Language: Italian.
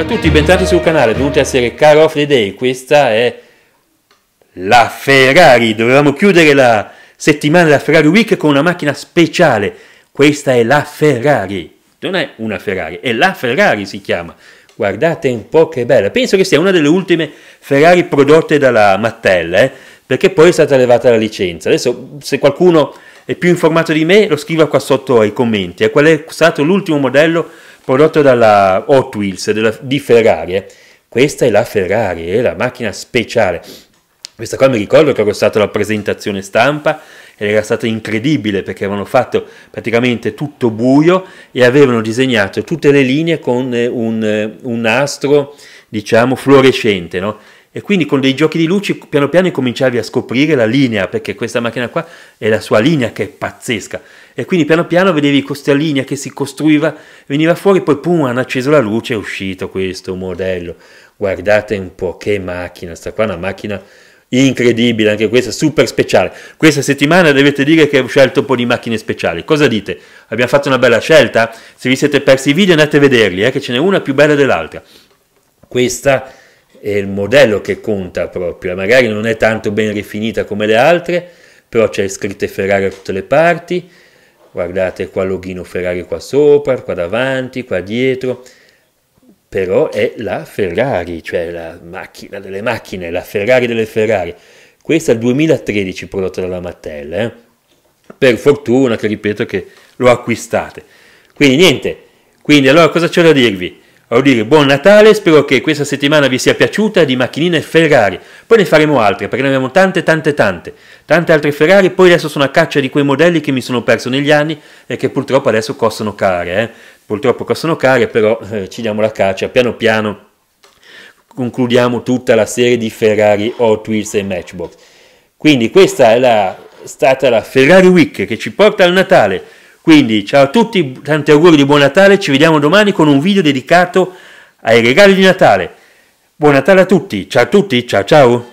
Ciao a tutti, bentornati sul canale, dovuto essere Caro Off Day, questa è la Ferrari, dovevamo chiudere la settimana della Ferrari Week con una macchina speciale, questa è la Ferrari, non è una Ferrari, è la Ferrari si chiama, guardate un po' che bella, penso che sia una delle ultime Ferrari prodotte dalla Mattel, eh? perché poi è stata levata la licenza, adesso se qualcuno è più informato di me lo scriva qua sotto ai commenti, eh? qual è stato l'ultimo modello prodotto dalla Hot Wheels della, di Ferrari. Eh. Questa è la Ferrari, è la macchina speciale. Questa qua mi ricordo che ero stato la presentazione stampa ed era stata incredibile perché avevano fatto praticamente tutto buio e avevano disegnato tutte le linee con eh, un, eh, un astro, diciamo, fluorescente, no? E quindi con dei giochi di luci piano piano incominciavi a scoprire la linea, perché questa macchina qua è la sua linea che è pazzesca. E quindi piano piano vedevi questa linea che si costruiva, veniva fuori, poi pum, hanno acceso la luce, è uscito questo modello. Guardate un po' che macchina, sta qua è una macchina incredibile, anche questa super speciale. Questa settimana dovete dire che ho scelto un po' di macchine speciali. Cosa dite? Abbiamo fatto una bella scelta? Se vi siete persi i video andate a vederli, eh, che ce n'è una più bella dell'altra. Questa è il modello che conta proprio, magari non è tanto ben rifinita come le altre, però c'è scritto Ferrari a tutte le parti, guardate qua loghino Ferrari qua sopra, qua davanti, qua dietro, però è la Ferrari, cioè la macchina delle macchine, la Ferrari delle Ferrari. Questa è il 2013 prodotta dalla Mattel, eh? per fortuna che ripeto che lo acquistate. Quindi niente, quindi allora cosa c'è da dirvi? dire, buon Natale, spero che questa settimana vi sia piaciuta di macchinine Ferrari. Poi ne faremo altre, perché ne abbiamo tante, tante, tante. Tante altre Ferrari, poi adesso sono a caccia di quei modelli che mi sono perso negli anni e che purtroppo adesso costano care. Eh? Purtroppo costano care, però eh, ci diamo la caccia, piano piano concludiamo tutta la serie di Ferrari Hot Wheels e Matchbox. Quindi questa è, la, è stata la Ferrari Week che ci porta al Natale. Quindi ciao a tutti, tanti auguri di buon Natale, ci vediamo domani con un video dedicato ai regali di Natale. Buon Natale a tutti, ciao a tutti, ciao ciao!